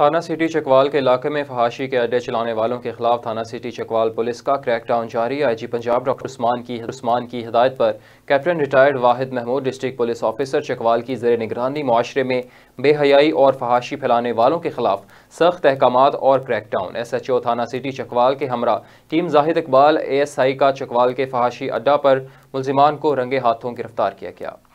थाना सिटी चकवाल के इलाके में फहाशी के अड्डे चलाने वालों के खिलाफ थाना सिटी चकवाल पुलिस का क्रैकडाउन जारी आईजी पंजाब डॉक्टर उस्मान की उस्मान की हिदायत पर captain retired Wahid Mahmood district police officer Chakwal की जर निगरानी माशरे में बेहयाई और फहाशी फैलाने वालों के खिलाफ सख्त अहकाम और क्रैकडाउन एस एच ओ थाना सिटी चकवाल के हमरा team Zahid Iqbal A S I का चकवाल के फहाशी अड्डा पर मुलजिमान को रंगे हाथों गिरफ्तार किया गया